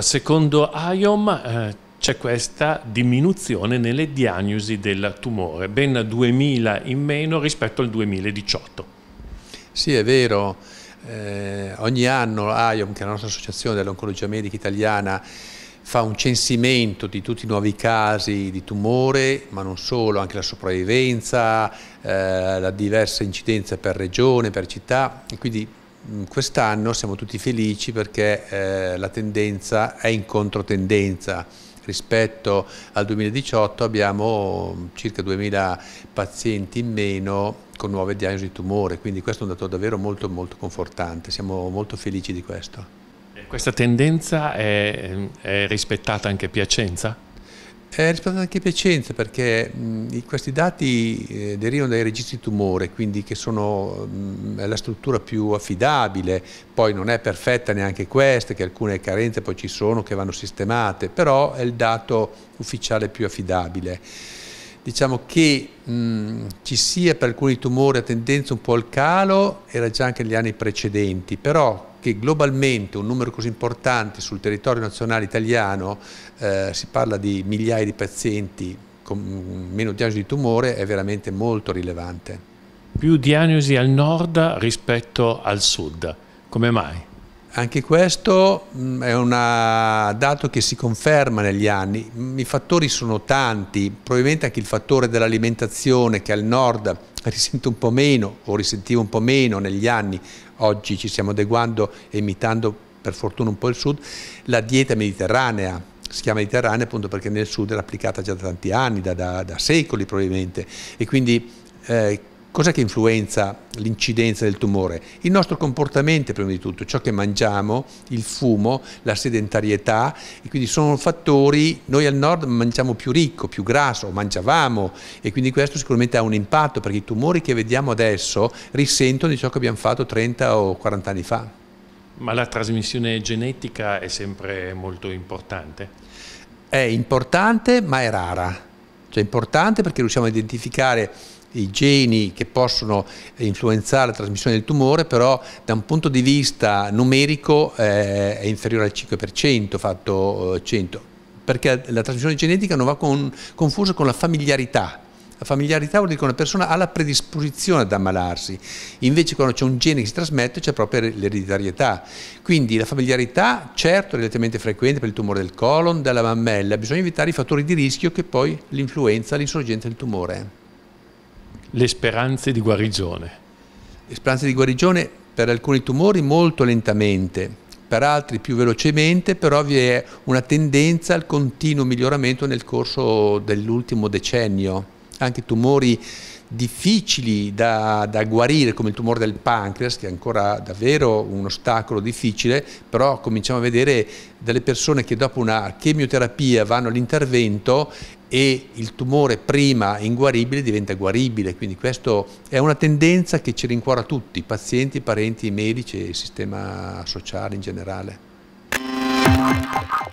Secondo IOM eh, c'è questa diminuzione nelle diagnosi del tumore, ben 2000 in meno rispetto al 2018. Sì, è vero. Eh, ogni anno IOM, che è la nostra associazione dell'oncologia medica italiana, fa un censimento di tutti i nuovi casi di tumore, ma non solo, anche la sopravvivenza, eh, la diversa incidenza per regione, per città, e quindi Mm, quest'anno siamo tutti felici perché eh, la tendenza è in controtendenza. Rispetto al 2018 abbiamo circa 2.000 pazienti in meno con nuove diagnosi di tumore, quindi questo è un dato davvero molto molto confortante, siamo molto felici di questo. Questa tendenza è, è rispettata anche a Piacenza? È eh, rispettata anche Piacenza perché mh, questi dati eh, derivano dai registri tumore, quindi che sono mh, la struttura più affidabile, poi non è perfetta neanche questa, che alcune carenze poi ci sono che vanno sistemate, però è il dato ufficiale più affidabile. Diciamo che mh, ci sia per alcuni tumori a tendenza un po' al calo, era già anche negli anni precedenti, però che globalmente un numero così importante sul territorio nazionale italiano, eh, si parla di migliaia di pazienti con mm, meno diagnosi di tumore, è veramente molto rilevante. Più diagnosi al nord rispetto al sud, come mai? Anche questo mm, è un dato che si conferma negli anni. Mm, I fattori sono tanti, probabilmente anche il fattore dell'alimentazione che al nord risento un po' meno o risentivo un po' meno negli anni, oggi ci stiamo adeguando e imitando per fortuna un po' il sud, la dieta mediterranea, si chiama mediterranea appunto perché nel sud era applicata già da tanti anni, da, da, da secoli probabilmente e quindi eh, Cos'è che influenza l'incidenza del tumore? Il nostro comportamento prima di tutto, ciò che mangiamo, il fumo, la sedentarietà e quindi sono fattori, noi al nord mangiamo più ricco, più grasso, mangiavamo e quindi questo sicuramente ha un impatto perché i tumori che vediamo adesso risentono di ciò che abbiamo fatto 30 o 40 anni fa. Ma la trasmissione genetica è sempre molto importante? È importante ma è rara, cioè è importante perché riusciamo a identificare i geni che possono influenzare la trasmissione del tumore, però da un punto di vista numerico eh, è inferiore al 5% fatto 100, eh, perché la trasmissione genetica non va con, confusa con la familiarità. La familiarità vuol dire che una persona ha la predisposizione ad ammalarsi, invece quando c'è un gene che si trasmette c'è proprio l'ereditarietà. Quindi la familiarità, certo, è relativamente frequente per il tumore del colon, della mammella, bisogna evitare i fattori di rischio che poi l'influenza, l'insorgenza del tumore le speranze di guarigione? Le speranze di guarigione per alcuni tumori molto lentamente, per altri più velocemente, però vi è una tendenza al continuo miglioramento nel corso dell'ultimo decennio. Anche tumori difficili da, da, guarire come il tumore del pancreas che è ancora davvero un ostacolo difficile però cominciamo a vedere delle persone che dopo una chemioterapia vanno all'intervento e il tumore prima inguaribile diventa guaribile, quindi questa è una tendenza che ci rincuora tutti, pazienti, parenti, medici e sistema sociale in generale.